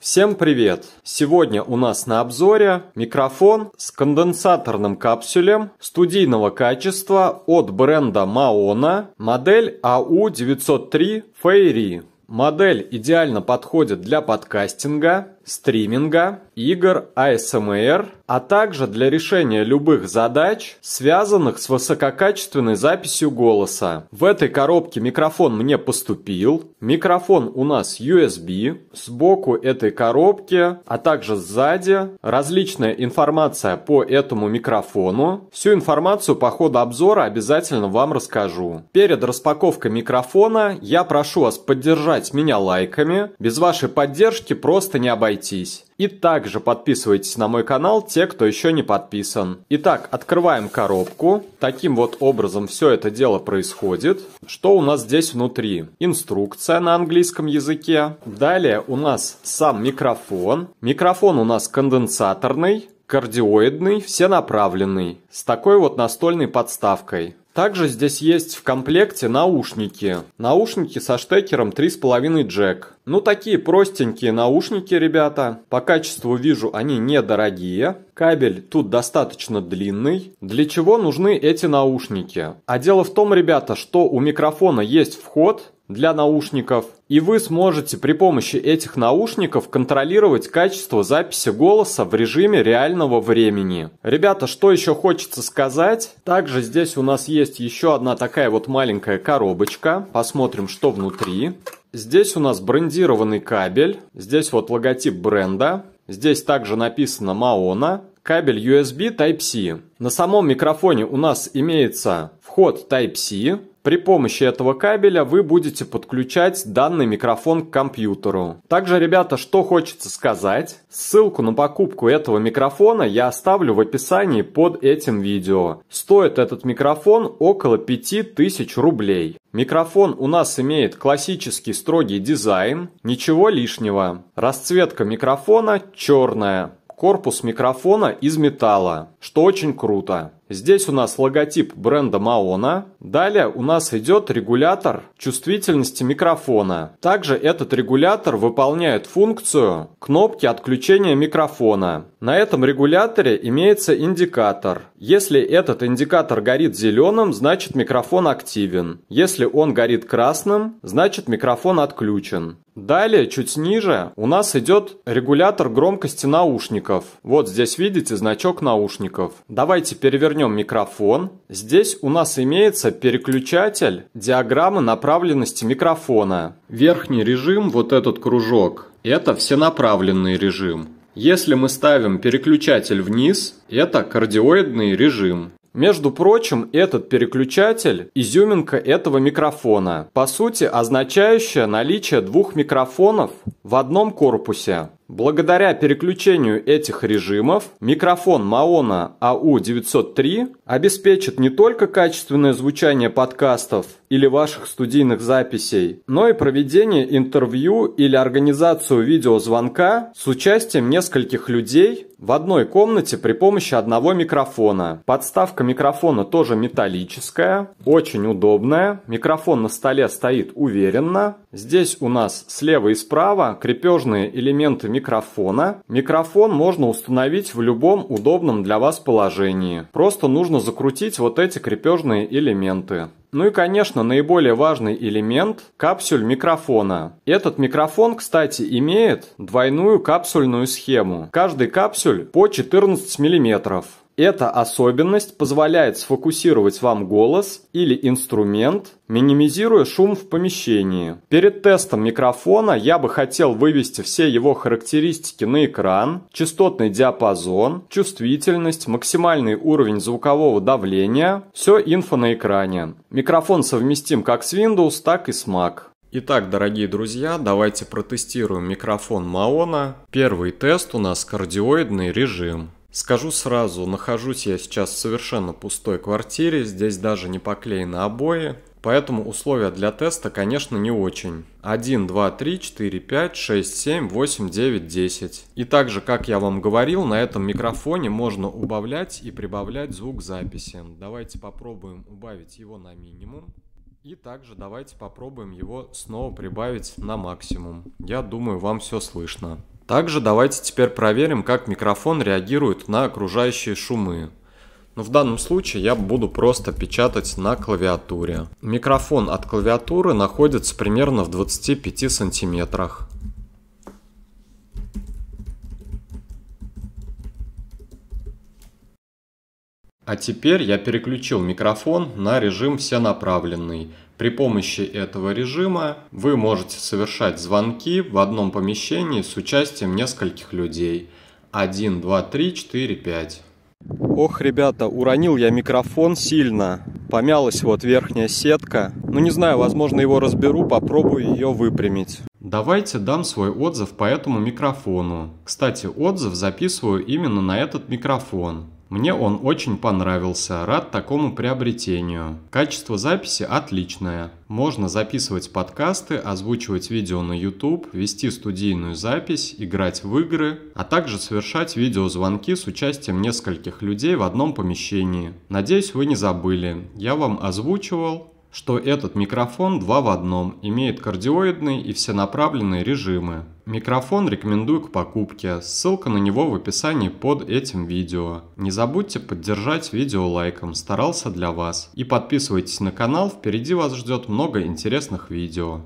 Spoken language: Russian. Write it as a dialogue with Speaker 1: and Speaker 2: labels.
Speaker 1: Всем привет! Сегодня у нас на обзоре микрофон с конденсаторным капсюлем студийного качества от бренда Maona, модель AU903 Fairy. Модель идеально подходит для подкастинга, стриминга, игр ASMR, а также для решения любых задач, связанных с высококачественной записью голоса. В этой коробке микрофон мне поступил, микрофон у нас USB, сбоку этой коробки, а также сзади различная информация по этому микрофону. Всю информацию по ходу обзора обязательно вам расскажу. Перед распаковкой микрофона я прошу вас поддержать меня лайками. Без вашей поддержки просто не обойтись обойтись. И также подписывайтесь на мой канал те, кто еще не подписан. Итак, открываем коробку. Таким вот образом все это дело происходит. Что у нас здесь внутри? Инструкция на английском языке. Далее у нас сам микрофон. Микрофон у нас конденсаторный, кардиоидный, всенаправленный. С такой вот настольной подставкой. Также здесь есть в комплекте наушники. Наушники со штекером 3,5 джек. Ну, такие простенькие наушники, ребята. По качеству вижу, они недорогие. Кабель тут достаточно длинный. Для чего нужны эти наушники? А дело в том, ребята, что у микрофона есть вход для наушников, и вы сможете при помощи этих наушников контролировать качество записи голоса в режиме реального времени. Ребята, что еще хочется сказать? Также здесь у нас есть еще одна такая вот маленькая коробочка. Посмотрим, что внутри. Здесь у нас брендированный кабель, здесь вот логотип бренда, здесь также написано Маона, кабель USB Type-C. На самом микрофоне у нас имеется вход Type-C, при помощи этого кабеля вы будете подключать данный микрофон к компьютеру. Также, ребята, что хочется сказать, ссылку на покупку этого микрофона я оставлю в описании под этим видео. Стоит этот микрофон около 5000 рублей. Микрофон у нас имеет классический строгий дизайн, ничего лишнего. Расцветка микрофона черная, корпус микрофона из металла, что очень круто. Здесь у нас логотип бренда Маона. Далее у нас идет регулятор чувствительности микрофона. Также этот регулятор выполняет функцию кнопки отключения микрофона. На этом регуляторе имеется индикатор. Если этот индикатор горит зеленым, значит микрофон активен. Если он горит красным, значит микрофон отключен. Далее, чуть ниже, у нас идет регулятор громкости наушников. Вот здесь видите значок наушников. Давайте перевернем микрофон. Здесь у нас имеется переключатель диаграммы направленности микрофона. Верхний режим, вот этот кружок, это всенаправленный режим. Если мы ставим переключатель вниз, это кардиоидный режим. Между прочим, этот переключатель – изюминка этого микрофона, по сути означающая наличие двух микрофонов в одном корпусе. Благодаря переключению этих режимов микрофон Маона AU903 обеспечит не только качественное звучание подкастов или ваших студийных записей, но и проведение интервью или организацию видеозвонка с участием нескольких людей в одной комнате при помощи одного микрофона. Подставка микрофона тоже металлическая, очень удобная. Микрофон на столе стоит уверенно. Здесь у нас слева и справа крепежные элементы микрофона микрофона. Микрофон можно установить в любом удобном для вас положении. Просто нужно закрутить вот эти крепежные элементы. Ну и, конечно, наиболее важный элемент – капсюль микрофона. Этот микрофон, кстати, имеет двойную капсульную схему. Каждый капсюль по 14 миллиметров. Эта особенность позволяет сфокусировать вам голос или инструмент, минимизируя шум в помещении. Перед тестом микрофона я бы хотел вывести все его характеристики на экран, частотный диапазон, чувствительность, максимальный уровень звукового давления, все инфо на экране. Микрофон совместим как с Windows, так и с Mac. Итак, дорогие друзья, давайте протестируем микрофон Маона. Первый тест у нас кардиоидный режим. Скажу сразу, нахожусь я сейчас в совершенно пустой квартире, здесь даже не поклеены обои, поэтому условия для теста, конечно, не очень. 1, 2, 3, 4, 5, 6, 7, 8, 9, 10. И также, как я вам говорил, на этом микрофоне можно убавлять и прибавлять звук записи. Давайте попробуем убавить его на минимум. И также давайте попробуем его снова прибавить на максимум. Я думаю, вам все слышно. Также давайте теперь проверим, как микрофон реагирует на окружающие шумы. Но ну, в данном случае я буду просто печатать на клавиатуре. Микрофон от клавиатуры находится примерно в 25 сантиметрах. А теперь я переключил микрофон на режим всенаправленный. При помощи этого режима вы можете совершать звонки в одном помещении с участием нескольких людей. 1, 2, 3, 4, 5. Ох, ребята, уронил я микрофон сильно. Помялась вот верхняя сетка. Ну не знаю, возможно его разберу, попробую ее выпрямить. Давайте дам свой отзыв по этому микрофону. Кстати, отзыв записываю именно на этот микрофон. Мне он очень понравился, рад такому приобретению. Качество записи отличное. Можно записывать подкасты, озвучивать видео на YouTube, вести студийную запись, играть в игры, а также совершать видеозвонки с участием нескольких людей в одном помещении. Надеюсь, вы не забыли. Я вам озвучивал что этот микрофон два в одном, имеет кардиоидный и всенаправленные режимы. Микрофон рекомендую к покупке, ссылка на него в описании под этим видео. Не забудьте поддержать видео лайком, старался для вас. И подписывайтесь на канал, впереди вас ждет много интересных видео.